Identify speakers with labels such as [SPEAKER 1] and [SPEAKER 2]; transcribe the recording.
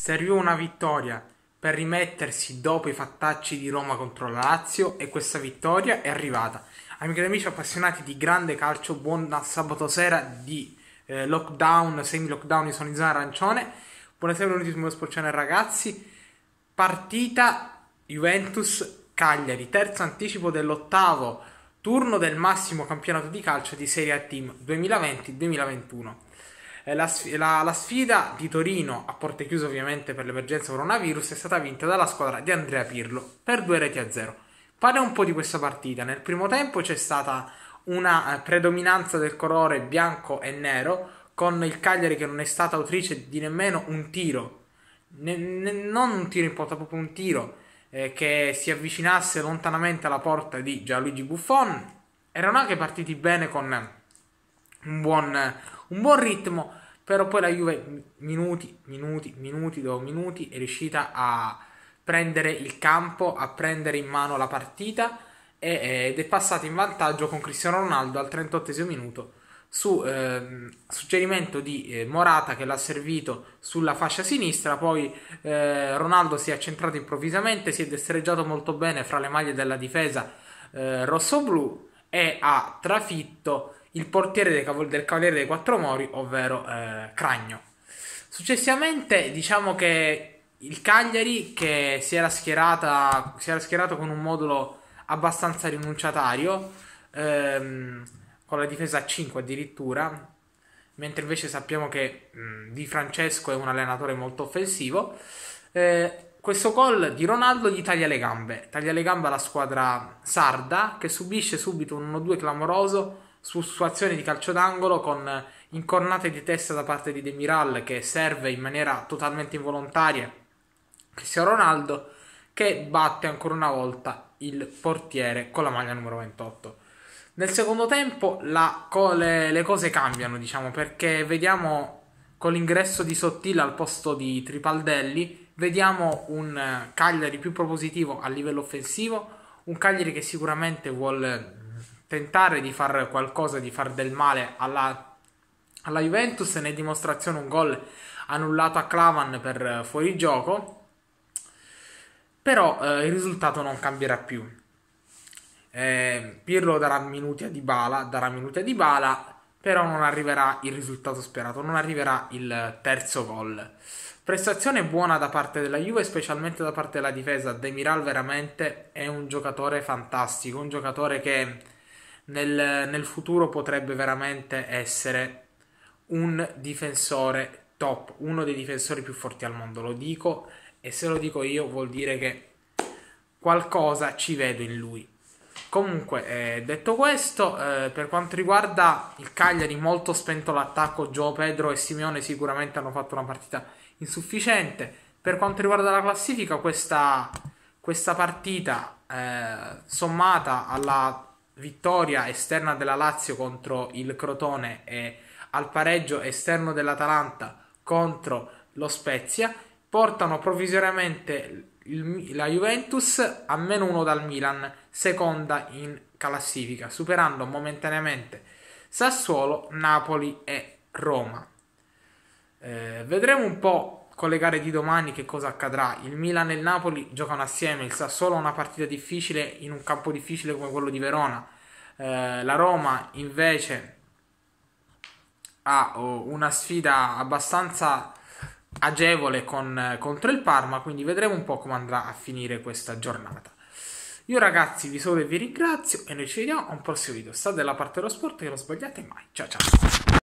[SPEAKER 1] Serviva una vittoria per rimettersi dopo i fattacci di Roma contro la Lazio e questa vittoria è arrivata. Amiche ed amici appassionati di grande calcio, buona sabato sera di eh, lockdown, semi-lockdown in Sonizzana Arancione. Buonasera, benvenuti su Sport Channel ragazzi. Partita Juventus-Cagliari, terzo anticipo dell'ottavo turno del massimo campionato di calcio di Serie A Team 2020-2021 la, la, la, sfida di Torino, a porte chiuse ovviamente per l'emergenza coronavirus, è stata vinta dalla squadra di Andrea Pirlo per due reti a zero. Parla un po' di questa partita. Nel primo tempo c'è stata una eh, predominanza del colore bianco e nero, con il Cagliari che non è stata autrice di nemmeno un tiro, ne, ne, non un tiro in porta, proprio un tiro eh, che si avvicinasse lontanamente alla porta di Gianluigi Buffon. Erano anche partiti bene con un buon un buon ritmo, però poi la Juve minuti, minuti, minuti dopo minuti è riuscita a prendere il campo, a prendere in mano la partita ed è passata in vantaggio con Cristiano Ronaldo al 38 minuto su eh, suggerimento di eh, Morata che l'ha servito sulla fascia sinistra, poi eh, Ronaldo si è accentrato improvvisamente, si è destreggiato molto bene fra le maglie della difesa eh, rosso-blu e ha trafitto il portiere del, cav- del Cavaliere dei Quattro Mori, ovvero eh, Cragno. Successivamente, diciamo che il Cagliari, che si era, schierata, si era schierato con un modulo abbastanza rinunciatario, ehm, con la difesa a 5 addirittura, mentre invece sappiamo che mh, mm, Di Francesco è un allenatore molto offensivo. Eh, questo gol di Ronaldo gli taglia le gambe, taglia le gambe alla squadra sarda che subisce subito un 1-2 clamoroso su, su azione di calcio d'angolo con eh, incornate di testa da parte di Demiral che serve in maniera totalmente involontaria Cristiano Ronaldo che batte ancora una volta il portiere con la maglia numero 28. Nel secondo tempo la, co, le, le, cose cambiano, diciamo, perché vediamo con l'ingresso di Sottile al posto di Tripaldelli, vediamo un eh, Cagliari più propositivo a livello offensivo, un Cagliari che sicuramente vuole tentare di fare qualcosa, di far del male alla, alla Juventus, ne è dimostrazione un gol annullato a Clavan per eh, fuorigioco, però eh, il risultato non cambierà più. Eh, Pirlo darà minuti a Dybala, darà minuti a Dybala, però non arriverà il risultato sperato, non arriverà il terzo gol. Prestazione buona da parte della Juve, specialmente da parte della difesa. Demiral veramente è un giocatore fantastico, un giocatore che nel, nel futuro potrebbe veramente essere un difensore top, uno dei difensori più forti al mondo, lo dico e se lo dico io vuol dire che qualcosa ci vedo in lui. Comunque, eh, detto questo, eh, per quanto riguarda il Cagliari, molto spento l'attacco, Gio Pedro e Simeone sicuramente hanno fatto una partita insufficiente. Per quanto riguarda la classifica, questa, questa partita eh, sommata alla vittoria esterna della Lazio contro il Crotone e al pareggio esterno dell'Atalanta contro lo Spezia portano provvisoriamente il, la Juventus a meno 1 dal Milan, seconda in classifica, superando momentaneamente Sassuolo, Napoli e Roma. Eh, vedremo un po' con le gare di domani che cosa accadrà? Il Milan e il Napoli giocano assieme, il Sassuolo ha una partita difficile in un campo difficile come quello di Verona. Eh, la Roma invece ha oh, una sfida abbastanza agevole con, eh, contro il Parma, quindi vedremo un po' come andrà a finire questa giornata. Io ragazzi vi saluto e vi ringrazio e noi ci vediamo a un prossimo video. State dalla parte dello sport che non sbagliate mai. Ciao ciao!